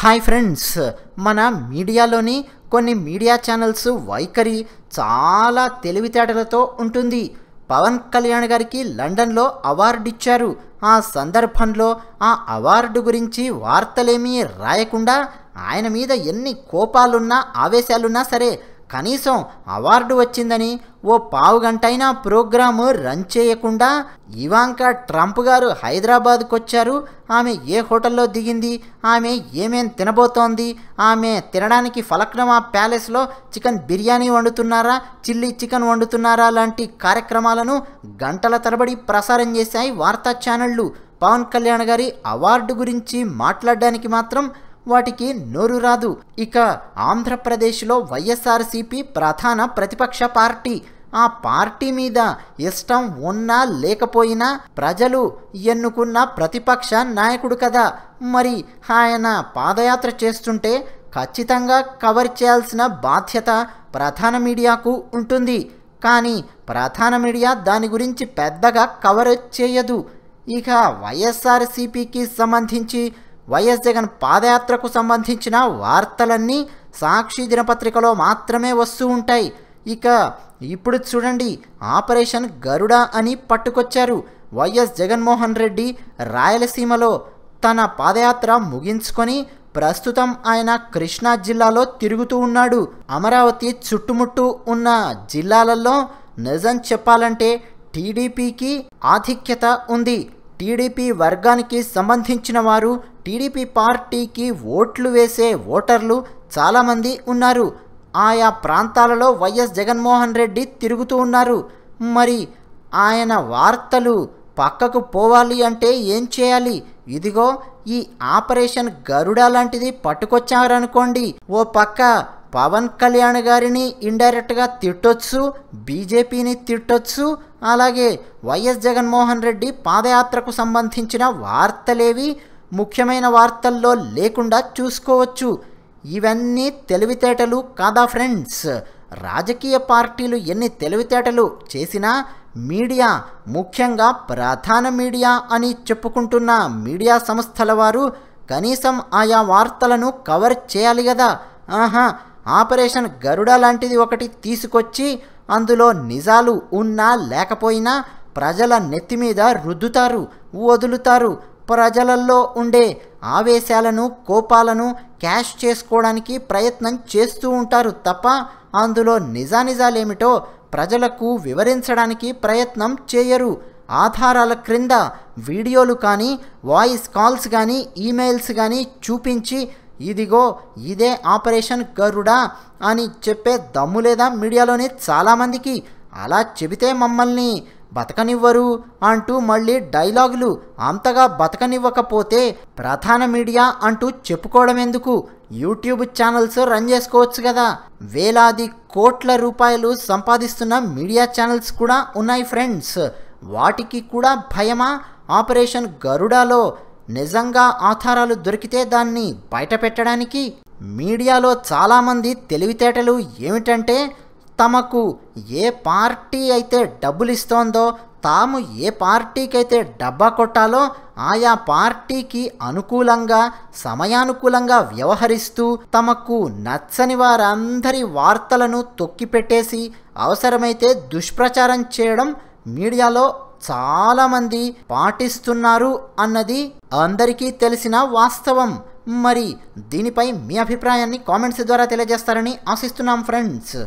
hi friends మన మీడియాలోని కొన్ని media channels వైఖరి చాలా తెలివితేటలతో ఉంటుంది పవన్ కళ్యాణ్ గారికి లండన్లో అవార్డు ఇచ్చారు ఆ సందర్భంలో ఆ అవార్డు గురించి వార్తలేమీ రాయకుండా ఆయన మీద ఎన్ని కోపాలున్నా ఆవేశాలున్నా సరే కనీసం అవార్డు వచ్చిందని ఓ పావు గంటైనా ప్రోగ్రాము రన్ చేయకుండా ఇవాంకా ట్రంప్ గారు హైదరాబాద్కు వచ్చారు ఆమె ఏ హోటల్లో దిగింది ఆమె ఏమేం తినబోతోంది ఆమె తినడానికి ఫలక్నమా ప్యాలెస్లో చికెన్ బిర్యానీ వండుతున్నారా చిల్లీ చికెన్ వండుతున్నారా లాంటి కార్యక్రమాలను గంటల తరబడి ప్రసారం చేశాయి వార్తా ఛానళ్లు పవన్ కళ్యాణ్ గారి అవార్డు గురించి మాట్లాడడానికి మాత్రం వాటికి నోరు రాదు ఇక ఆంధ్రప్రదేశ్లో వైఎస్ఆర్సీపీ ప్రధాన ప్రతిపక్ష పార్టీ ఆ పార్టీ మీద ఇష్టం ఉన్నా లేకపోయినా ప్రజలు ఎన్నుకున్న ప్రతిపక్ష నాయకుడు కదా మరి ఆయన పాదయాత్ర చేస్తుంటే ఖచ్చితంగా కవర్ చేయాల్సిన బాధ్యత ప్రధాన మీడియాకు ఉంటుంది కానీ ప్రధాన మీడియా దాని గురించి పెద్దగా కవరేజ్ చేయదు ఇక వైఎస్ఆర్సీపీకి సంబంధించి వైఎస్ జగన్ పాదయాత్రకు సంబంధించిన వార్తలన్నీ సాక్షి దినపత్రికలో మాత్రమే వస్తూ ఉంటాయి ఇక ఇప్పుడు చూడండి ఆపరేషన్ గరుడ అని పట్టుకొచ్చారు వైఎస్ జగన్మోహన్ రెడ్డి రాయలసీమలో తన పాదయాత్ర ముగించుకొని ప్రస్తుతం ఆయన కృష్ణా జిల్లాలో తిరుగుతూ ఉన్నాడు అమరావతి చుట్టుముట్టు ఉన్న జిల్లాలలో నిజం చెప్పాలంటే టీడీపీకి ఆధిక్యత ఉంది టీడీపీ వర్గానికి సంబంధించిన వారు టీడీపీ పార్టీకి ఓట్లు వేసే ఓటర్లు చాలామంది ఉన్నారు ఆయా ప్రాంతాలలో వైఎస్ జగన్మోహన్ రెడ్డి తిరుగుతూ ఉన్నారు మరి ఆయన వార్తలు పక్కకు పోవాలి అంటే ఏం చేయాలి ఇదిగో ఈ ఆపరేషన్ గరుడ లాంటిది పట్టుకొచ్చారనుకోండి ఓ పక్క పవన్ కళ్యాణ్ గారిని ఇండైరెక్ట్గా తిట్టొచ్చు బీజేపీని తిట్టొచ్చు అలాగే వైఎస్ జగన్మోహన్ రెడ్డి పాదయాత్రకు సంబంధించిన వార్తలేవి ముఖ్యమైన వార్తల్లో లేకుండా చూసుకోవచ్చు ఇవన్నీ తెలివితేటలు కాదా ఫ్రెండ్స్ రాజకీయ పార్టీలు ఎన్ని తెలివితేటలు చేసినా మీడియా ముఖ్యంగా ప్రధాన మీడియా అని చెప్పుకుంటున్న మీడియా సంస్థల వారు కనీసం ఆయా వార్తలను కవర్ చేయాలి కదా ఆహా ఆపరేషన్ గరుడ లాంటిది ఒకటి తీసుకొచ్చి అందులో నిజాలు ఉన్నా లేకపోయినా ప్రజల నెత్తిమీద రుద్దుతారు వదులుతారు ప్రజలలో ఉండే ఆవేశాలను కోపాలను క్యాష్ చేసుకోవడానికి ప్రయత్నం చేస్తూ ఉంటారు తప్ప అందులో నిజానిజాలేమిటో ప్రజలకు వివరించడానికి ప్రయత్నం చేయరు ఆధారాల క్రింద వీడియోలు కానీ వాయిస్ కాల్స్ కానీ ఈమెయిల్స్ కానీ చూపించి ఇదిగో ఇదే ఆపరేషన్ గరుడా అని చెప్పే దమ్ము లేదా మీడియాలోనే చాలామందికి అలా చెబితే మమ్మల్ని బతకనివ్వరు అంటూ మళ్ళీ డైలాగులు అంతగా బతకనివ్వకపోతే ప్రధాన మీడియా అంటూ చెప్పుకోవడం ఎందుకు యూట్యూబ్ ఛానల్స్ రన్ చేసుకోవచ్చు కదా వేలాది కోట్ల రూపాయలు సంపాదిస్తున్న మీడియా ఛానల్స్ కూడా ఉన్నాయి ఫ్రెండ్స్ వాటికి కూడా భయమా ఆపరేషన్ గరుడాలో నిజంగా ఆధారాలు దొరికితే దాన్ని బయట పెట్టడానికి మీడియాలో చాలామంది తెలివితేటలు ఏమిటంటే తమకు ఏ పార్టీ అయితే డబ్బులు ఇస్తోందో తాము ఏ పార్టీకి అయితే డబ్బా కొట్టాలో ఆయా పార్టీకి అనుకూలంగా సమయానుకూలంగా వ్యవహరిస్తూ తమకు నచ్చని వారందరి వార్తలను తొక్కిపెట్టేసి అవసరమైతే దుష్ప్రచారం చేయడం మీడియాలో చాలామంది పాటిస్తున్నారు అన్నది అందరికీ తెలిసిన వాస్తవం మరి దీనిపై మీ అభిప్రాయాన్ని కామెంట్స్ ద్వారా తెలియజేస్తారని ఆశిస్తున్నాం ఫ్రెండ్స్